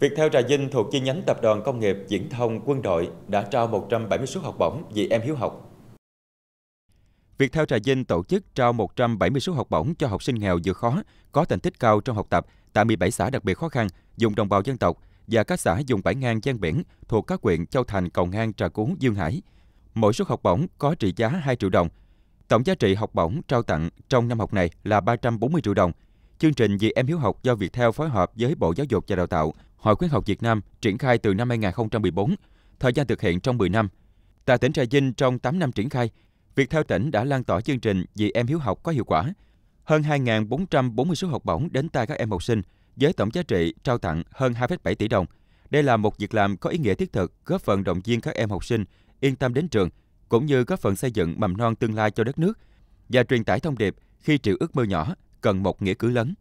Viettel Trà Vinh thuộc chi nhánh Tập đoàn Công nghiệp Viễn thông Quân đội đã trao 170 suất học bổng vì em hiếu học. Viettel Trà Vinh tổ chức trao 170 suất học bổng cho học sinh nghèo vừa khó, có thành tích cao trong học tập tại 17 xã đặc biệt khó khăn, dùng đồng bào dân tộc và các xã dùng bãi ngang gian biển thuộc các huyện Châu Thành, Cầu Ngang, Trà Cú, Dương Hải. Mỗi suất học bổng có trị giá 2 triệu đồng. Tổng giá trị học bổng trao tặng trong năm học này là 340 triệu đồng. Chương trình Vì em hiếu học do Viettel phối hợp với Bộ Giáo dục và Đào tạo – Hội khuyến học Việt Nam triển khai từ năm 2014, thời gian thực hiện trong 10 năm. Tại tỉnh Trà Vinh trong 8 năm triển khai, việc theo tỉnh đã lan tỏa chương trình Vì em hiếu học có hiệu quả. Hơn 2.440 số học bổng đến tay các em học sinh với tổng giá trị trao tặng hơn 2,7 tỷ đồng. Đây là một việc làm có ý nghĩa thiết thực góp phần động viên các em học sinh yên tâm đến trường cũng như góp phần xây dựng mầm non tương lai cho đất nước và truyền tải thông điệp khi triệu ước mơ nhỏ cần một nghĩa cử lớn.